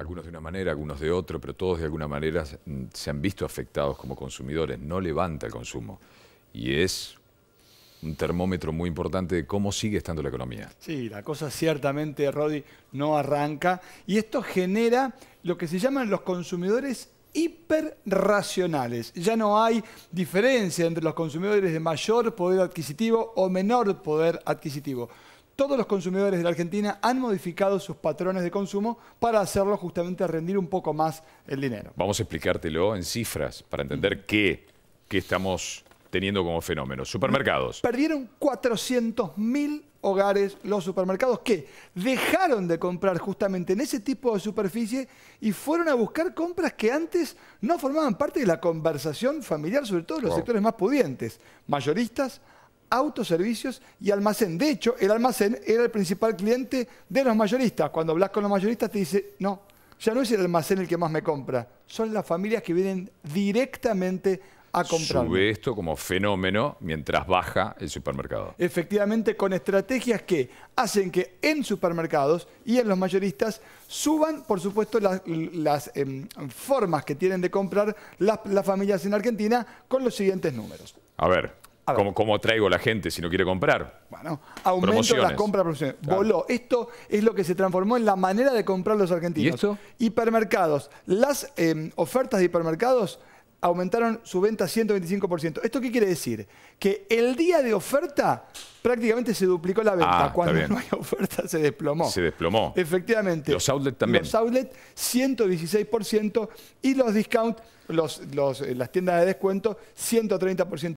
algunos de una manera, algunos de otro, pero todos de alguna manera mm, se han visto afectados como consumidores, no levanta el consumo. Y es un termómetro muy importante de cómo sigue estando la economía. Sí, la cosa ciertamente, Rodi, no arranca y esto genera lo que se llaman los consumidores hiperracionales. Ya no hay diferencia entre los consumidores de mayor poder adquisitivo o menor poder adquisitivo todos los consumidores de la Argentina han modificado sus patrones de consumo para hacerlo justamente rendir un poco más el dinero. Vamos a explicártelo en cifras para entender qué, estamos teniendo como fenómeno. Supermercados. Perdieron 400.000 hogares los supermercados que dejaron de comprar justamente en ese tipo de superficie y fueron a buscar compras que antes no formaban parte de la conversación familiar, sobre todo en los sectores más pudientes, mayoristas, autoservicios y almacén. De hecho, el almacén era el principal cliente de los mayoristas. Cuando hablas con los mayoristas te dice, no, ya no es el almacén el que más me compra, son las familias que vienen directamente a comprar. Sube esto como fenómeno mientras baja el supermercado. Efectivamente, con estrategias que hacen que en supermercados y en los mayoristas suban, por supuesto, las, em, formas que tienen de comprar las, las familias en Argentina con los siguientes números. A ver. ¿Cómo, traigo a la gente si no quiere comprar? Bueno, aumento las compras profesionales. Voló. Esto es lo que se transformó en la manera de comprar los argentinos. Hipermercados. Las em, ofertas de hipermercados aumentaron su venta 125%. ¿Esto qué quiere decir? Que el día de oferta prácticamente se duplicó la venta. Ah, Cuando no hay oferta se desplomó. Se desplomó. Efectivamente. Los outlets también. Los outlet 116% y los discount, eh, las tiendas de descuento 130%.